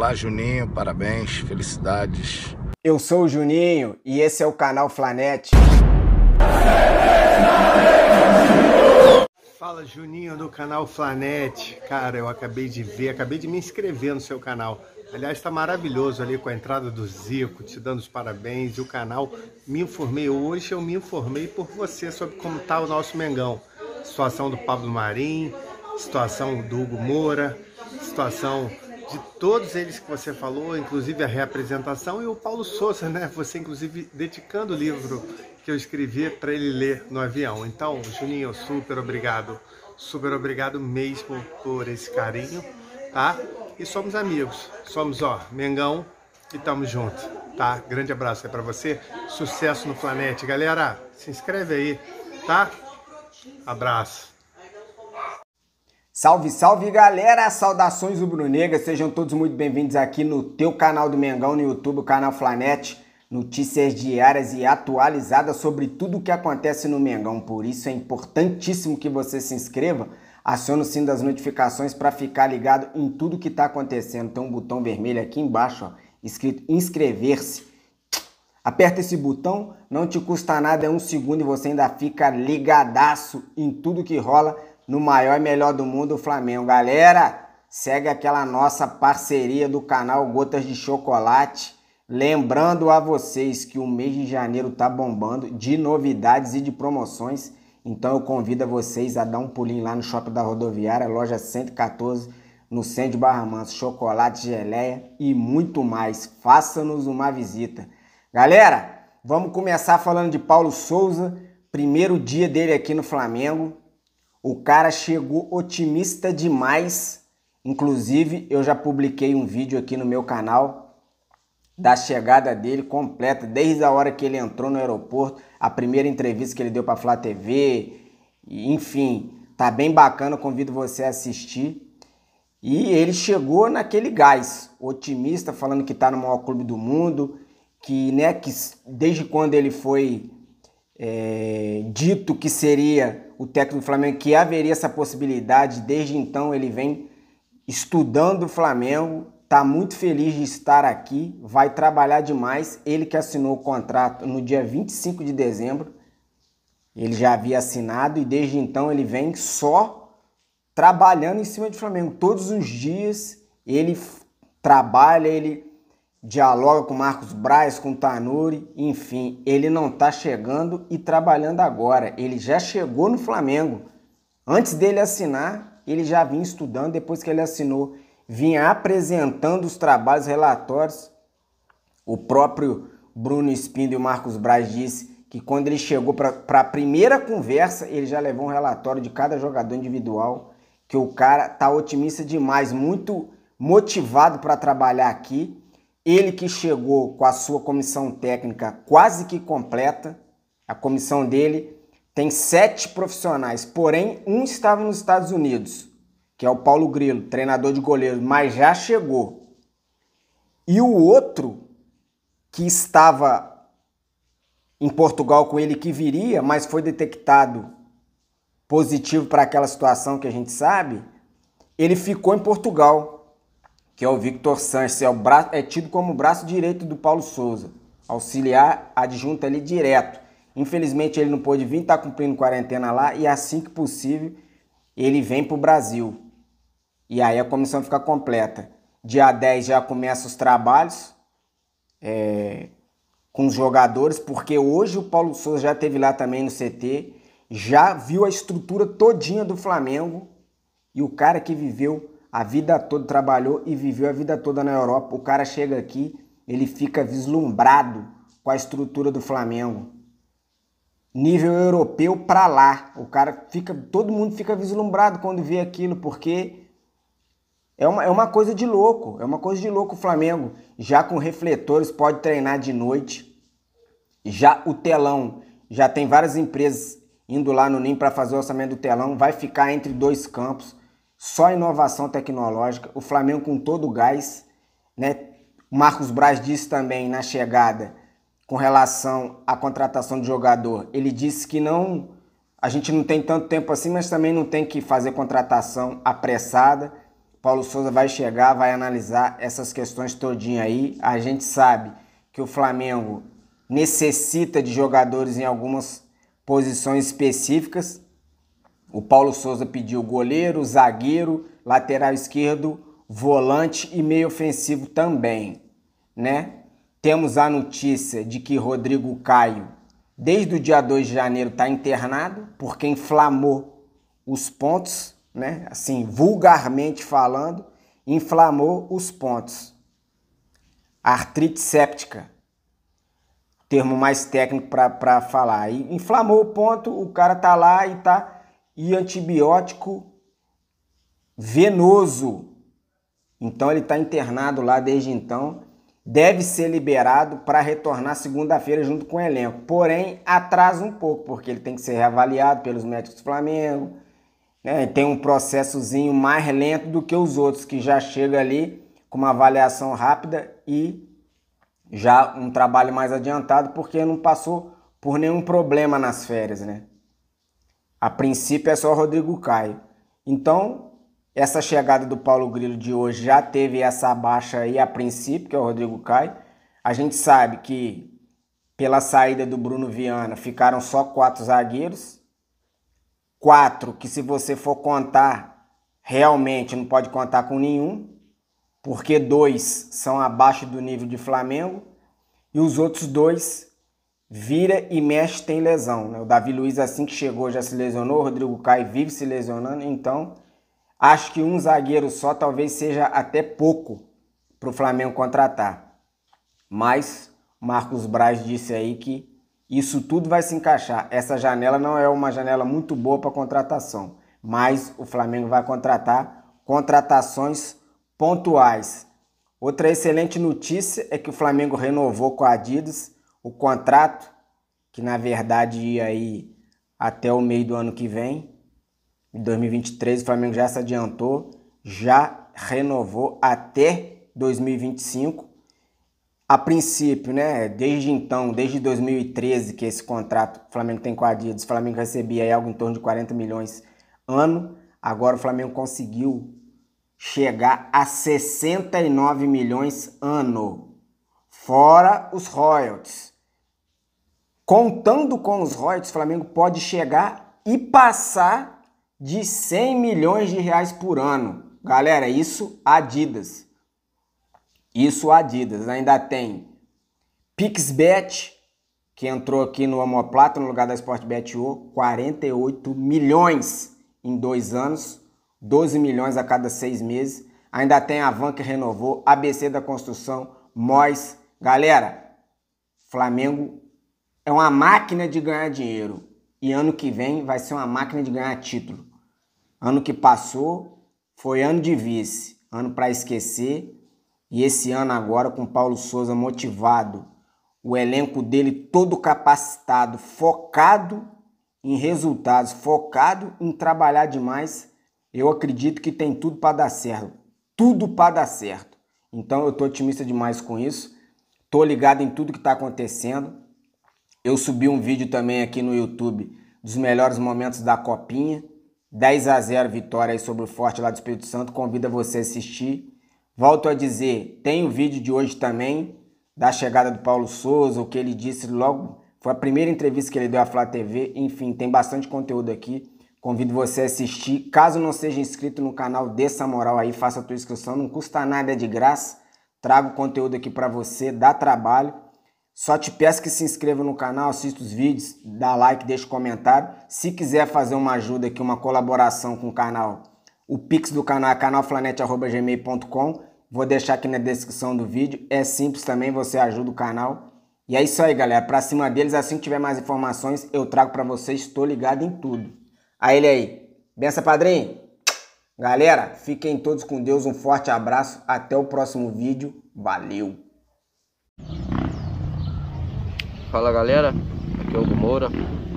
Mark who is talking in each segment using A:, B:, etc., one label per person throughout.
A: Olá, Juninho, parabéns, felicidades. Eu sou o Juninho e esse é o canal Flanete. Fala Juninho do canal Flanete. Cara, eu acabei de ver, acabei de me inscrever no seu canal. Aliás, está maravilhoso ali com a entrada do Zico, te dando os parabéns. E o canal Me Informei hoje, eu me informei por você sobre como está o nosso Mengão. Situação do Pablo Marim, situação do Hugo Moura, situação de todos eles que você falou, inclusive a reapresentação, e o Paulo Souza, né? Você, inclusive, dedicando o livro que eu escrevi para ele ler no avião. Então, Juninho, super obrigado. Super obrigado mesmo por esse carinho, tá? E somos amigos. Somos, ó, Mengão e tamo junto, tá? Grande abraço é para você. Sucesso no Planete. Galera, se inscreve aí, tá? Abraço. Salve, salve galera! Saudações rubro-negra, sejam todos muito bem-vindos aqui no teu canal do Mengão no YouTube, o canal Flanete. Notícias diárias e atualizadas sobre tudo o que acontece no Mengão. Por isso é importantíssimo que você se inscreva, acione o sino das notificações para ficar ligado em tudo que está acontecendo. Tem um botão vermelho aqui embaixo, ó, escrito inscrever-se. Aperta esse botão, não te custa nada, é um segundo e você ainda fica ligadaço em tudo que rola no maior e melhor do mundo, o Flamengo. Galera, segue aquela nossa parceria do canal Gotas de Chocolate. Lembrando a vocês que o mês de janeiro tá bombando de novidades e de promoções. Então eu convido a vocês a dar um pulinho lá no shopping da rodoviária, loja 114, no centro de Barra Mansa, chocolate, geleia e muito mais. Faça-nos uma visita. Galera, vamos começar falando de Paulo Souza, primeiro dia dele aqui no Flamengo. O cara chegou otimista demais. Inclusive, eu já publiquei um vídeo aqui no meu canal da chegada dele completa, desde a hora que ele entrou no aeroporto, a primeira entrevista que ele deu para Flá TV, enfim, tá bem bacana, convido você a assistir. E ele chegou naquele gás, otimista, falando que tá no maior clube do mundo, que, né, que desde quando ele foi é, dito que seria o técnico do Flamengo que haveria essa possibilidade. Desde então ele vem estudando o Flamengo, está muito feliz de estar aqui, vai trabalhar demais. Ele que assinou o contrato no dia 25 de dezembro, ele já havia assinado e desde então ele vem só trabalhando em cima do Flamengo. Todos os dias ele trabalha, ele dialoga com Marcos Braz, com Tanuri, enfim, ele não está chegando e trabalhando agora. Ele já chegou no Flamengo. Antes dele assinar, ele já vinha estudando, depois que ele assinou, vinha apresentando os trabalhos relatórios. O próprio Bruno Espindo e o Marcos Braz disse que quando ele chegou para a primeira conversa, ele já levou um relatório de cada jogador individual, que o cara tá otimista demais, muito motivado para trabalhar aqui ele que chegou com a sua comissão técnica quase que completa, a comissão dele tem sete profissionais, porém um estava nos Estados Unidos, que é o Paulo Grilo, treinador de goleiro, mas já chegou. E o outro que estava em Portugal com ele, que viria, mas foi detectado positivo para aquela situação que a gente sabe, ele ficou em Portugal que é o Victor Sanches, é, o braço, é tido como o braço direito do Paulo Souza, auxiliar adjunto ali direto. Infelizmente ele não pôde vir, está cumprindo quarentena lá e assim que possível ele vem para o Brasil. E aí a comissão fica completa. Dia 10 já começa os trabalhos é, com os jogadores, porque hoje o Paulo Souza já teve lá também no CT, já viu a estrutura todinha do Flamengo e o cara que viveu a vida toda, trabalhou e viveu a vida toda na Europa. O cara chega aqui, ele fica vislumbrado com a estrutura do Flamengo. Nível europeu para lá. O cara fica, todo mundo fica vislumbrado quando vê aquilo, porque é uma, é uma coisa de louco, é uma coisa de louco o Flamengo. Já com refletores, pode treinar de noite. Já o telão, já tem várias empresas indo lá no NIM para fazer o orçamento do telão, vai ficar entre dois campos só inovação tecnológica, o Flamengo com todo o gás, né? O Marcos Braz disse também na chegada com relação à contratação de jogador, ele disse que não a gente não tem tanto tempo assim, mas também não tem que fazer contratação apressada. Paulo Souza vai chegar, vai analisar essas questões todinha aí. A gente sabe que o Flamengo necessita de jogadores em algumas posições específicas, o Paulo Souza pediu goleiro, zagueiro, lateral esquerdo, volante e meio ofensivo também, né? Temos a notícia de que Rodrigo Caio, desde o dia 2 de janeiro, está internado porque inflamou os pontos, né? Assim, vulgarmente falando, inflamou os pontos. Artrite séptica, termo mais técnico para falar. E inflamou o ponto, o cara tá lá e tá e antibiótico venoso. Então ele está internado lá desde então. Deve ser liberado para retornar segunda-feira junto com o elenco. Porém, atrasa um pouco, porque ele tem que ser reavaliado pelos médicos do Flamengo. Né? Tem um processozinho mais lento do que os outros, que já chega ali com uma avaliação rápida e já um trabalho mais adiantado, porque não passou por nenhum problema nas férias, né? A princípio é só Rodrigo Caio. Então, essa chegada do Paulo Grilo de hoje já teve essa baixa aí a princípio, que é o Rodrigo Caio. A gente sabe que pela saída do Bruno Viana ficaram só quatro zagueiros. Quatro que, se você for contar, realmente não pode contar com nenhum, porque dois são abaixo do nível de Flamengo e os outros dois vira e mexe tem lesão. Né? O Davi Luiz, assim que chegou, já se lesionou, o Rodrigo Caio vive se lesionando, então acho que um zagueiro só talvez seja até pouco para o Flamengo contratar. Mas Marcos Braz disse aí que isso tudo vai se encaixar. Essa janela não é uma janela muito boa para contratação, mas o Flamengo vai contratar contratações pontuais. Outra excelente notícia é que o Flamengo renovou com a Adidas o contrato, que na verdade ia aí até o meio do ano que vem. Em 2023 o Flamengo já se adiantou, já renovou até 2025. A princípio, né, desde então, desde 2013 que esse contrato o Flamengo tem com a Adidas, o Flamengo recebia aí algo em torno de 40 milhões ano. Agora o Flamengo conseguiu chegar a 69 milhões ano, fora os royalties. Contando com os royalties, o Flamengo pode chegar e passar de 100 milhões de reais por ano. Galera, isso Adidas. Isso Adidas. Ainda tem Pixbet, que entrou aqui no Amoplata no lugar da Sportbet.io, 48 milhões em dois anos, 12 milhões a cada seis meses. Ainda tem a Van que renovou, ABC da Construção, Mois. Galera, Flamengo é uma máquina de ganhar dinheiro. E ano que vem vai ser uma máquina de ganhar título. Ano que passou foi ano de vice, ano para esquecer. E esse ano agora com Paulo Souza motivado, o elenco dele todo capacitado, focado em resultados, focado em trabalhar demais, eu acredito que tem tudo para dar certo. Tudo para dar certo. Então eu tô otimista demais com isso. Tô ligado em tudo que está acontecendo eu subi um vídeo também aqui no YouTube dos melhores momentos da Copinha. 10 a 0 vitória aí sobre o Forte lá do Espírito Santo. Convido a você assistir. Volto a dizer, tem o um vídeo de hoje também da chegada do Paulo Souza, o que ele disse logo, foi a primeira entrevista que ele deu à Flá TV. Enfim, tem bastante conteúdo aqui. Convido você a assistir. Caso não seja inscrito no canal, dê essa moral aí, faça a tua inscrição, não custa nada, é de graça. Trago conteúdo aqui para você, dá trabalho. Só te peço que se inscreva no canal, assista os vídeos, dá like, deixa comentário. Se quiser fazer uma ajuda aqui, uma colaboração com o canal, o pix do canal é canalflanete.gmail.com. Vou deixar aqui na descrição do vídeo. É simples também, você ajuda o canal. E é isso aí, galera. Pra cima deles, assim que tiver mais informações, eu trago para vocês. Estou ligado em tudo. A ele aí. Benção, padrinho. Galera, fiquem todos com Deus. Um forte abraço. Até o próximo vídeo. Valeu. Fala galera, aqui é o Hugo Moura,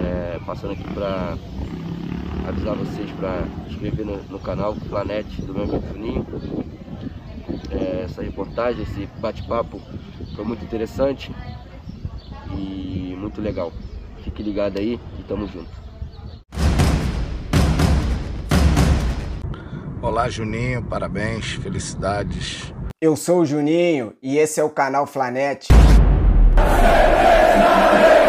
A: é, passando aqui para avisar vocês para inscrever no, no, canal Planete do meu amigo Juninho. É, essa reportagem, esse bate-papo foi muito interessante e muito legal. Fique ligado aí e tamo junto. Olá Juninho, parabéns, felicidades. Eu sou o Juninho e esse é o canal Planete. Amen.